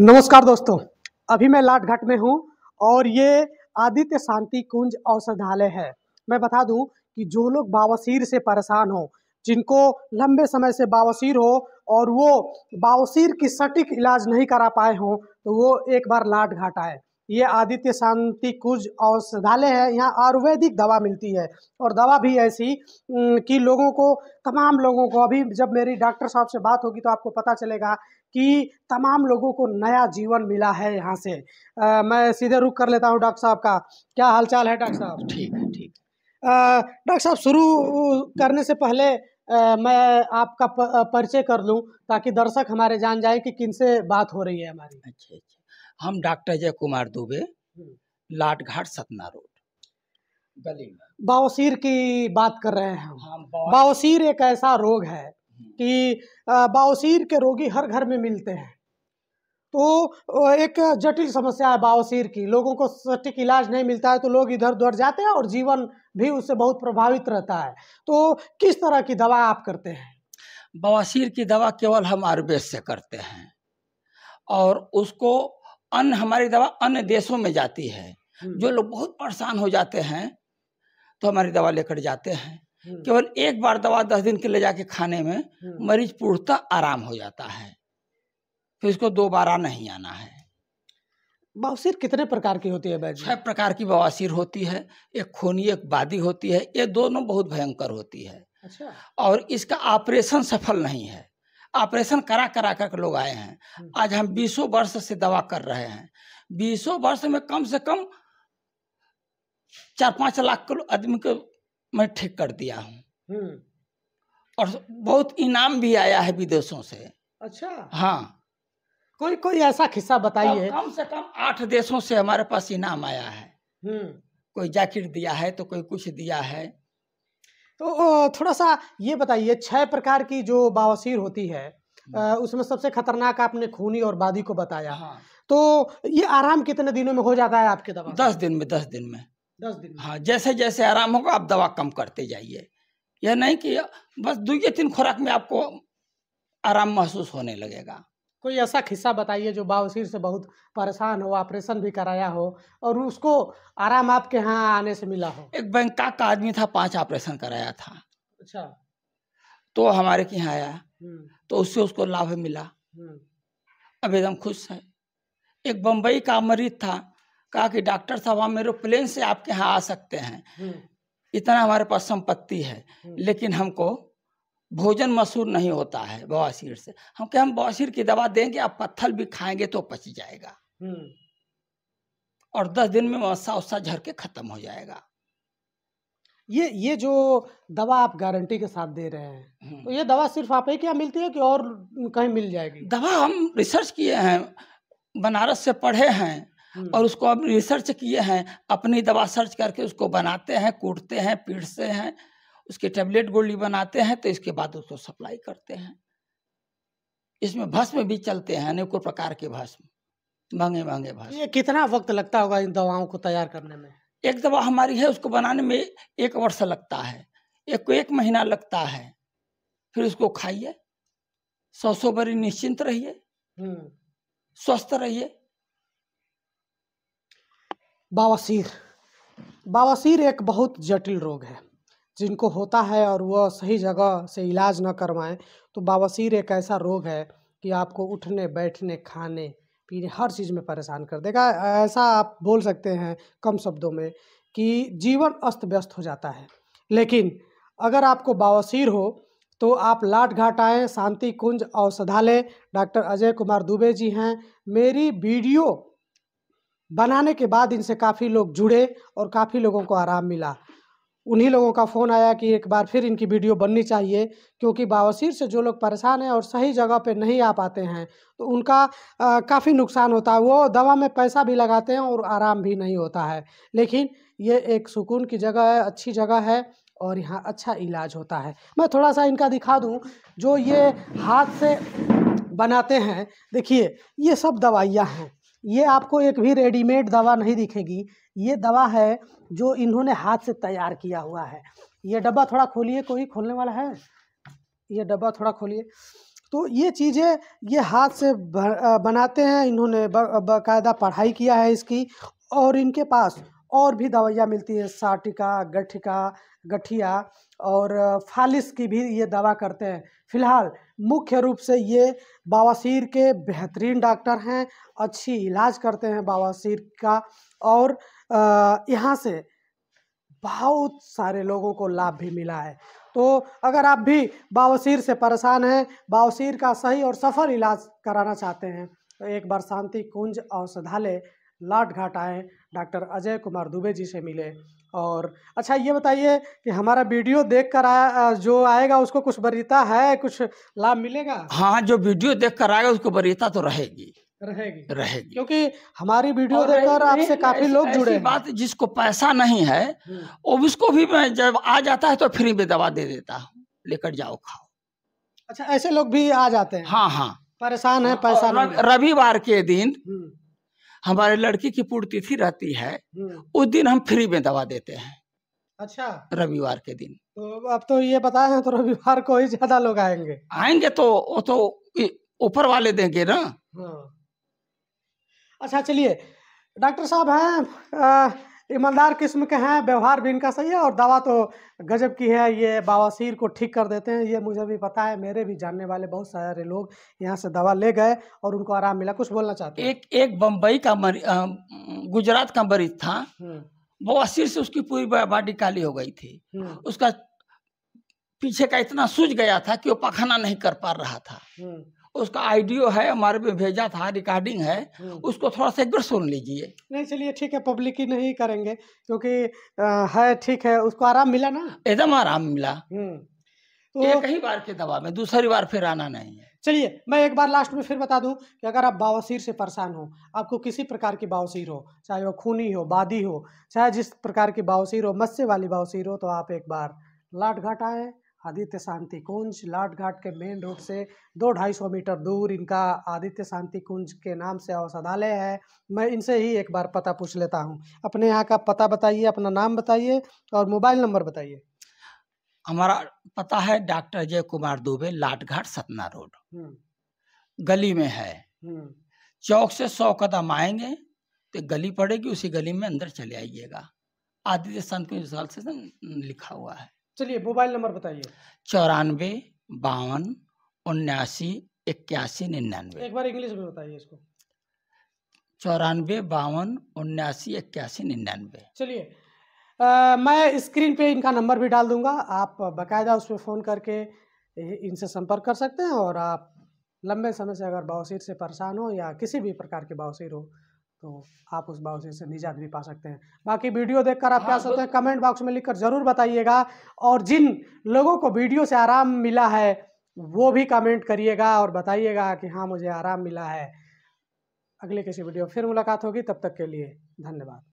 नमस्कार दोस्तों अभी मैं लाटघाट में हूँ और ये आदित्य शांति कुंज औषधालय है मैं बता दूं कि जो लोग बावसीर से परेशान हो जिनको लंबे समय से बावसीर हो और वो बावसीर की सटीक इलाज नहीं करा पाए हों तो वो एक बार लाट घाट आए ये आदित्य शांति कुंज औषधालय है यहाँ आयुर्वेदिक दवा मिलती है और दवा भी ऐसी कि लोगों को तमाम लोगों को अभी जब मेरी डॉक्टर साहब से बात होगी तो आपको पता चलेगा कि तमाम लोगों को नया जीवन मिला है यहाँ से आ, मैं सीधे रुख कर लेता हूँ डॉक्टर साहब का क्या हालचाल है डॉक्टर साहब ठीक है ठीक डॉक्टर साहब शुरू करने से पहले आ, मैं आपका परिचय कर लूँ ताकि दर्शक हमारे जान जाए कि किन से बात हो रही है हमारी अच्छा अच्छा हम डॉक्टर अजय कुमार दुबे हम्म। लाटघाट सतना रोड गली में बावसीर की बात कर रहे हैं हम हाँ, बावसीर एक ऐसा रोग है कि बावसीर के रोगी हर घर में मिलते हैं तो एक जटिल समस्या है बावसीर की लोगों को सटीक इलाज नहीं मिलता है तो लोग इधर उधर जाते हैं और जीवन भी उससे बहुत प्रभावित रहता है तो किस तरह की दवा आप करते हैं बवासीर की दवा केवल हम आयुर्वेद से करते हैं और उसको अन्य हमारी दवा अन्य देशों में जाती है हम्म। जो लोग बहुत परेशान हो जाते हैं तो हमारी दवा लेकर जाते हैं हम्म। केवल एक बार दवा दस दिन के ले जाके खाने में हम्म। मरीज पूर्णतः आराम हो जाता है फिर इसको दोबारा नहीं आना है बवासीर कितने प्रकार की होती है बैठ छह प्रकार की बवासीर होती है एक खूनी एक बादी होती है ये दोनों बहुत भयंकर होती है अच्छा और इसका ऑपरेशन सफल नहीं है ऑपरेशन करा करा कर लोग आए हैं हम्म। आज हम बीसों वर्ष से दवा कर रहे हैं बीसों वर्ष में कम से कम चार पाँच लाख आदमी को मैं ठीक कर दिया हूँ हम्म। और बहुत इनाम भी आया है विदेशों से अच्छा हाँ कोई कोई ऐसा खिस्सा बताइए कम से कम आठ देशों से हमारे पास इनाम आया है हम्म। कोई जैकेट दिया है तो कोई कुछ दिया है तो थोड़ा सा ये बताइए छह प्रकार की जो बावसीर होती है हम्म। उसमें सबसे खतरनाक आपने खूनी और बादी को बताया हाँ। तो ये आराम कितने दिनों में हो जाता है आपके दवा दस दिन में दस दिन में दस दिन हाँ जैसे जैसे आराम होगा आप दवा कम करते जाइए यह नहीं कि बस दो या तीन खुराक में आपको आराम महसूस होने लगेगा कोई ऐसा खिस्सा बताइए जो बावसीर से बहुत परेशान हो ऑपरेशन भी कराया हो और उसको आराम आपके यहाँ आने से मिला हो एक बैंकॉक का आदमी था पांच ऑपरेशन कराया था अच्छा तो हमारे के यहाँ आया हम्म। तो उससे उसको लाभ मिला हम्म। अब एकदम खुश है एक बम्बई का मरीज था कहा कि डॉक्टर साहब हम एरोप्लेन से आपके यहाँ आ सकते हैं हम्म। इतना हमारे पास संपत्ति है हम्म। लेकिन हमको भोजन मशहूर नहीं होता है बवासीर से हम कह हम बवासीर की दवा देंगे आप पत्थर भी खाएंगे तो पच जाएगा हम्म। और दस दिन में वसा वसा झर के खत्म हो जाएगा ये ये जो दवा आप गारंटी के साथ दे रहे हैं तो ये दवा सिर्फ आप ही क्या मिलती है कि और कहीं मिल जाएगी दवा हम रिसर्च किए हैं बनारस से पढ़े हैं और हम्म। उसको अब रिसर्च किए हैं अपनी दवा सर्च करके उसको बनाते हैं कूटते हैं पीटते हैं उसके टेबलेट गोली बनाते हैं तो इसके बाद उसको सप्लाई करते हैं इसमें भस्म भी चलते हैं अनेकों प्रकार के भस्म महंगे महंगे तो भस्म ये कितना वक्त लगता होगा इन दवाओं को तैयार करने में एक दवा हमारी है उसको बनाने में एक वर्ष लगता है एक को एक महीना लगता है फिर उसको खाइए सौ सौ बरी निश्चिंत रहिए हम्म। स्वस्थ रहिए बवासीर बवासीर एक बहुत जटिल रोग है जिनको होता है और वह सही जगह से इलाज न करवाएं तो बवासीर एक ऐसा रोग है कि आपको उठने बैठने खाने पीने हर चीज़ में परेशान कर देगा ऐसा आप बोल सकते हैं कम शब्दों में कि जीवन अस्त व्यस्त हो जाता है लेकिन अगर आपको बवासीर हो तो आप लाट घाट आएँ शांति कुंज औषधालय डॉक्टर अजय कुमार दुबे जी हैं मेरी वीडियो बनाने के बाद इनसे काफ़ी लोग जुड़े और काफ़ी लोगों को आराम मिला उन्हीं लोगों का फ़ोन आया कि एक बार फिर इनकी वीडियो बननी चाहिए क्योंकि बावसीर से जो लोग परेशान हैं और सही जगह पे नहीं आ पाते हैं तो उनका काफ़ी नुकसान होता है वो दवा में पैसा भी लगाते हैं और आराम भी नहीं होता है लेकिन ये एक सुकून की जगह है अच्छी जगह है और यहाँ अच्छा इलाज होता है मैं थोड़ा सा इनका दिखा दूँ जो ये हाथ से बनाते हैं देखिए ये सब दवाइयाँ हैं ये आपको एक भी रेडीमेड दवा नहीं दिखेगी ये दवा है जो इन्होंने हाथ से तैयार किया हुआ है ये डब्बा थोड़ा खोलिए कोई खोलने वाला है ये डब्बा थोड़ा खोलिए तो ये चीज़ें ये हाथ से बनाते हैं इन्होंने बाकायदा पढ़ाई किया है इसकी और इनके पास और भी दवाइयाँ मिलती है साटिका गठिका गठिया और फालिस की भी ये दवा करते हैं फिलहाल मुख्य रूप से ये बवासीर के बेहतरीन डॉक्टर हैं अच्छी इलाज करते हैं बवासीर का और यहाँ से बहुत सारे लोगों को लाभ भी मिला है तो अगर आप भी बावसीर से परेशान हैं बावसीर का सही और सफल इलाज कराना चाहते हैं तो एक बार शांति कुंज औषधालय लाट घाट आएँ डॉक्टर अजय कुमार दुबे जी से मिले और अच्छा ये बताइए कि हमारा वीडियो देख कर आ, जो आएगा उसको कुछ वरीता है कुछ लाभ मिलेगा हाँ जो वीडियो देख कर आएगा उसको वरीता तो रहेगी रहेगी रहेगी क्योंकि हमारी वीडियो देखकर आपसे काफी लोग जुड़े बात जिसको पैसा नहीं है हम्म। वो उसको भी मैं जब आ जाता है तो फ्री में दवा दे देता हूँ लेकर जाओ खाओ अच्छा ऐसे लोग भी आ जाते हैं हाँ हाँ परेशान हाँ, है पैसा रविवार के दिन हम्म। हमारे लड़की की पूर्ति तिथि रहती है हम्म। उस दिन हम फ्री में दवा देते हैं अच्छा रविवार के दिन तो अब तो ये बताए हैं तो रविवार को ही ज्यादा लोग आएंगे आएंगे तो वो तो ऊपर वाले देंगे ना हाँ। अच्छा चलिए डॉक्टर साहब हैं ईमानदार किस्म के हैं व्यवहार भी इनका सही है और दवा तो गजब की है ये बावासीर को ठीक कर देते हैं ये मुझे भी पता है मेरे भी जानने वाले बहुत सारे लोग यहाँ से दवा ले गए और उनको आराम मिला कुछ बोलना चाहते एक एक बम्बई का मरीज गुजरात का मरीज था हम्म। बवासीर से उसकी पूरी बॉडी काली हो गई थी हम्म। उसका पीछे का इतना सूझ गया था कि वो पखाना नहीं कर पा रहा था हम्म। उसका आइडियो है हमारे में भेजा था रिकॉर्डिंग है हम्म। उसको थोड़ा सा एक बार सुन लीजिए नहीं चलिए ठीक है पब्लिक ही नहीं करेंगे क्योंकि है ठीक है उसको आराम मिला ना एकदम आराम मिला हम्म, तो एक ही बार के दवा में दूसरी बार फिर आना नहीं है चलिए मैं एक बार लास्ट में फिर बता दूं कि अगर आप बावसीर से परेशान हो आपको किसी प्रकार की बावसीर हो चाहे वो खूनी हो बादी हो चाहे जिस प्रकार की बावसीर हो मत्स्य वाली बावसीर हो तो आप एक बार लाट घाट आए आदित्य शांति कुंज लाट घाट के मेन रोड से दो ढाई सौ मीटर दूर इनका आदित्य शांति कुंज के नाम से औषधालय है मैं इनसे ही एक बार पता पूछ लेता हूँ अपने यहाँ का पता बताइए अपना नाम बताइए और मोबाइल नंबर बताइए हमारा पता है डॉक्टर अजय कुमार दुबे लाट घाट सतना रोड हम्म। गली में है हम्म। चौक से सौ कदम आएंगे तो गली पड़ेगी उसी गली में अंदर चले आइएगा आदित्य संत के से लिखा हुआ है चलिए मोबाइल नंबर बताइए चौरानवे बावन उन्यासी इक्यासी निन्यानवे एक बार इंग्लिश में बताइए इसको चौरानवे बावन उन्यासी इक्यासी निन्यानवे चलिए मैं स्क्रीन पे इनका नंबर भी डाल दूंगा आप बकायदा उसमें फ़ोन करके इनसे संपर्क कर सकते हैं और आप लंबे समय से अगर बावसीर से परेशान हो या किसी भी प्रकार के बावसीर हो तो आप उस बाउसी से निजात भी पा सकते हैं बाकी वीडियो देखकर आप हाँ, क्या सोचते हैं कमेंट बॉक्स में लिखकर ज़रूर बताइएगा और जिन लोगों को वीडियो से आराम मिला है वो भी कमेंट करिएगा और बताइएगा कि हाँ मुझे आराम मिला है अगले किसी वीडियो फिर मुलाकात होगी तब तक के लिए धन्यवाद